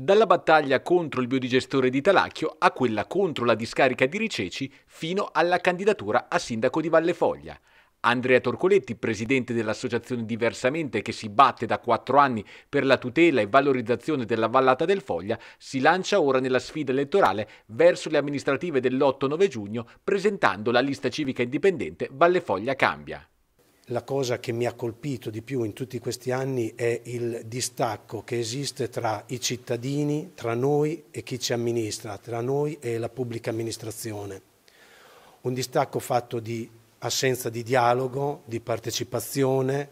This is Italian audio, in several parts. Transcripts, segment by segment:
Dalla battaglia contro il biodigestore di Talacchio a quella contro la discarica di Riceci fino alla candidatura a sindaco di Valle Foglia. Andrea Torcoletti, presidente dell'associazione Diversamente che si batte da quattro anni per la tutela e valorizzazione della vallata del Foglia, si lancia ora nella sfida elettorale verso le amministrative dell'8-9 giugno presentando la lista civica indipendente Valle Foglia Cambia la cosa che mi ha colpito di più in tutti questi anni è il distacco che esiste tra i cittadini, tra noi e chi ci amministra, tra noi e la pubblica amministrazione. Un distacco fatto di assenza di dialogo, di partecipazione,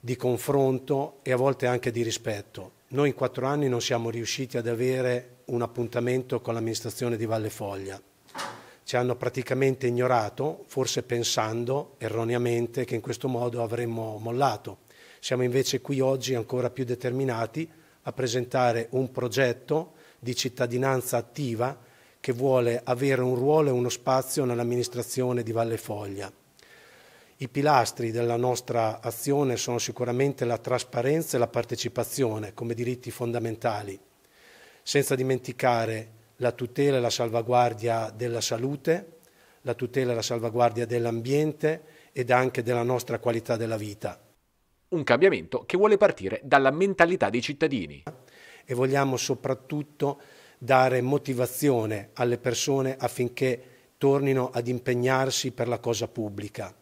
di confronto e a volte anche di rispetto. Noi in quattro anni non siamo riusciti ad avere un appuntamento con l'amministrazione di Valle Foglia ci hanno praticamente ignorato, forse pensando erroneamente che in questo modo avremmo mollato. Siamo invece qui oggi ancora più determinati a presentare un progetto di cittadinanza attiva che vuole avere un ruolo e uno spazio nell'amministrazione di Valle Foglia. I pilastri della nostra azione sono sicuramente la trasparenza e la partecipazione come diritti fondamentali, senza dimenticare la tutela e la salvaguardia della salute, la tutela e la salvaguardia dell'ambiente ed anche della nostra qualità della vita. Un cambiamento che vuole partire dalla mentalità dei cittadini. E vogliamo soprattutto dare motivazione alle persone affinché tornino ad impegnarsi per la cosa pubblica.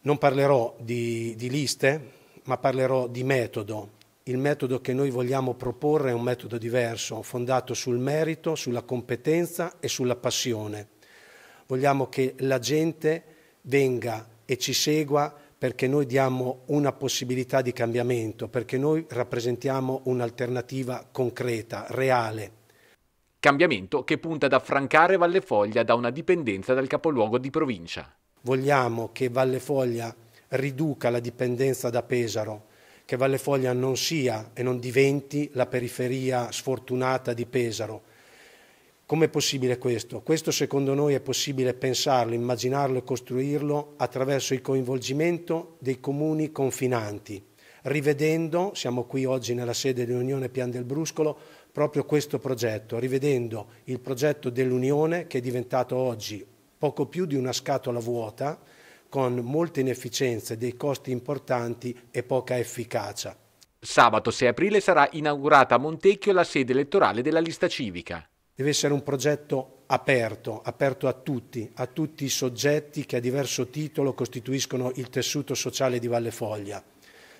Non parlerò di, di liste, ma parlerò di metodo, il metodo che noi vogliamo proporre è un metodo diverso, fondato sul merito, sulla competenza e sulla passione. Vogliamo che la gente venga e ci segua perché noi diamo una possibilità di cambiamento, perché noi rappresentiamo un'alternativa concreta, reale. Cambiamento che punta ad affrancare Valle Foglia da una dipendenza dal capoluogo di provincia. Vogliamo che Valle Foglia riduca la dipendenza da Pesaro, che Vallefoglia non sia e non diventi la periferia sfortunata di Pesaro. Com'è possibile questo? Questo secondo noi è possibile pensarlo, immaginarlo e costruirlo attraverso il coinvolgimento dei comuni confinanti, rivedendo, siamo qui oggi nella sede dell'Unione Pian del Bruscolo, proprio questo progetto, rivedendo il progetto dell'Unione che è diventato oggi poco più di una scatola vuota, con molte inefficienze, dei costi importanti e poca efficacia. Sabato 6 aprile sarà inaugurata a Montecchio la sede elettorale della lista civica. Deve essere un progetto aperto, aperto a tutti, a tutti i soggetti che a diverso titolo costituiscono il tessuto sociale di Valle Foglia.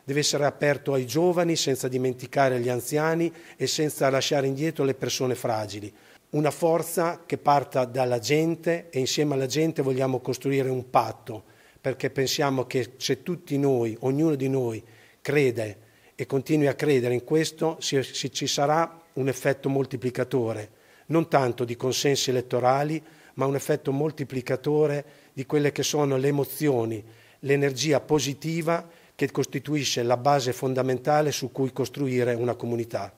Deve essere aperto ai giovani senza dimenticare gli anziani e senza lasciare indietro le persone fragili. Una forza che parta dalla gente e insieme alla gente vogliamo costruire un patto perché pensiamo che se tutti noi, ognuno di noi, crede e continui a credere in questo, si, si, ci sarà un effetto moltiplicatore, non tanto di consensi elettorali, ma un effetto moltiplicatore di quelle che sono le emozioni, l'energia positiva che costituisce la base fondamentale su cui costruire una comunità.